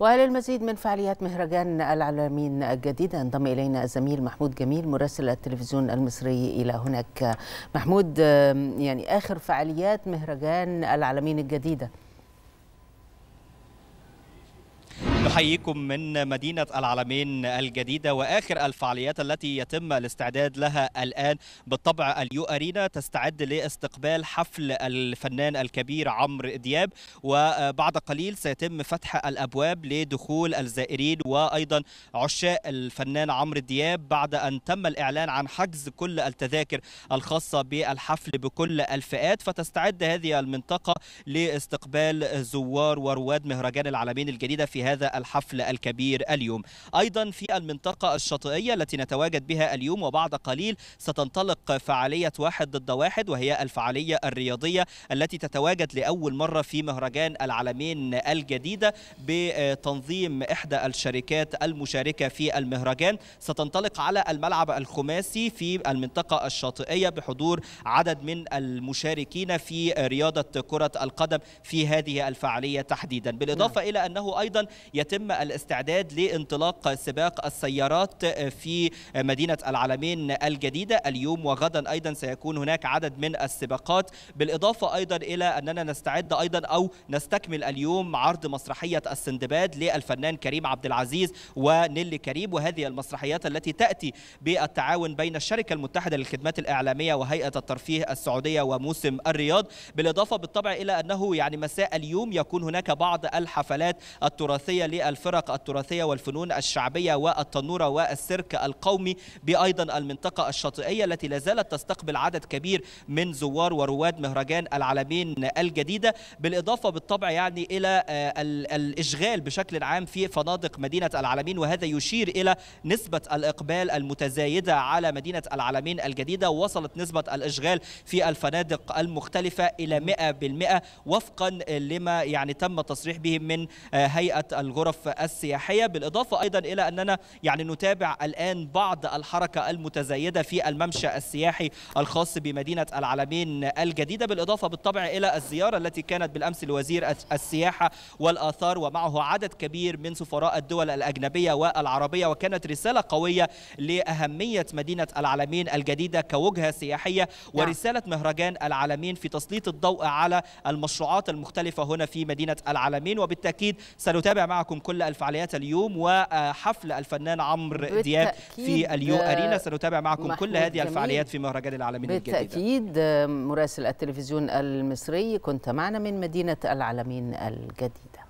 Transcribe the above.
وللمزيد من فعاليات مهرجان العالمين الجديد انضم الينا الزميل محمود جميل مراسل التلفزيون المصري الى هناك محمود يعني اخر فعاليات مهرجان العالمين الجديده أحييكم من مدينة العلمين الجديدة وآخر الفعاليات التي يتم الاستعداد لها الآن بالطبع اليو أرينا تستعد لاستقبال حفل الفنان الكبير عمرو دياب وبعد قليل سيتم فتح الأبواب لدخول الزائرين وأيضا عشاء الفنان عمرو دياب بعد أن تم الإعلان عن حجز كل التذاكر الخاصة بالحفل بكل الفئات فتستعد هذه المنطقة لاستقبال زوار ورواد مهرجان العلمين الجديدة في هذا الحفل الحفل الكبير اليوم أيضا في المنطقة الشاطئية التي نتواجد بها اليوم وبعد قليل ستنطلق فعالية واحد ضد واحد وهي الفعالية الرياضية التي تتواجد لأول مرة في مهرجان العالمين الجديدة بتنظيم إحدى الشركات المشاركة في المهرجان ستنطلق على الملعب الخماسي في المنطقة الشاطئية بحضور عدد من المشاركين في رياضة كرة القدم في هذه الفعالية تحديدا بالإضافة نعم. إلى أنه أيضا يتم يتم الاستعداد لانطلاق سباق السيارات في مدينة العالمين الجديدة اليوم وغدا أيضا سيكون هناك عدد من السباقات بالإضافة أيضا إلى أننا نستعد أيضا أو نستكمل اليوم عرض مسرحية السندباد للفنان كريم عبد العزيز ونيلي كريم وهذه المسرحيات التي تأتي بالتعاون بين الشركة المتحدة للخدمات الإعلامية وهيئة الترفيه السعودية وموسم الرياض بالإضافة بالطبع إلى أنه يعني مساء اليوم يكون هناك بعض الحفلات التراثية للفرق التراثية والفنون الشعبية والتنورة والسيرك القومي بأيضا المنطقة الشاطئية التي لا زالت تستقبل عدد كبير من زوار ورواد مهرجان العالمين الجديدة بالإضافة بالطبع يعني إلى آه، الإشغال بشكل عام في فنادق مدينة العالمين وهذا يشير إلى نسبة الإقبال المتزايدة على مدينة العالمين الجديدة وصلت نسبة الإشغال في الفنادق المختلفة إلى 100% وفقا لما يعني تم التصريح به من آه، هيئة الغرف الغرف السياحية بالإضافة أيضا إلى أننا يعني نتابع الآن بعض الحركة المتزايدة في الممشى السياحي الخاص بمدينة العلمين الجديدة بالإضافة بالطبع إلى الزيارة التي كانت بالأمس لوزير السياحة والآثار ومعه عدد كبير من سفراء الدول الأجنبية والعربية وكانت رسالة قوية لأهمية مدينة العلمين الجديدة كوجهة سياحية نعم. ورسالة مهرجان العالمين في تسليط الضوء على المشروعات المختلفة هنا في مدينة العلمين وبالتأكيد سنتابع معكم لكم كل الفعاليات اليوم وحفل الفنان عمرو دياب في اليو أرينا سنتابع معكم كل هذه جميل. الفعاليات في مهرجان العالمين الجديد بالتأكيد مراسل التلفزيون المصري كنت معنا من مدينة العالمين الجديدة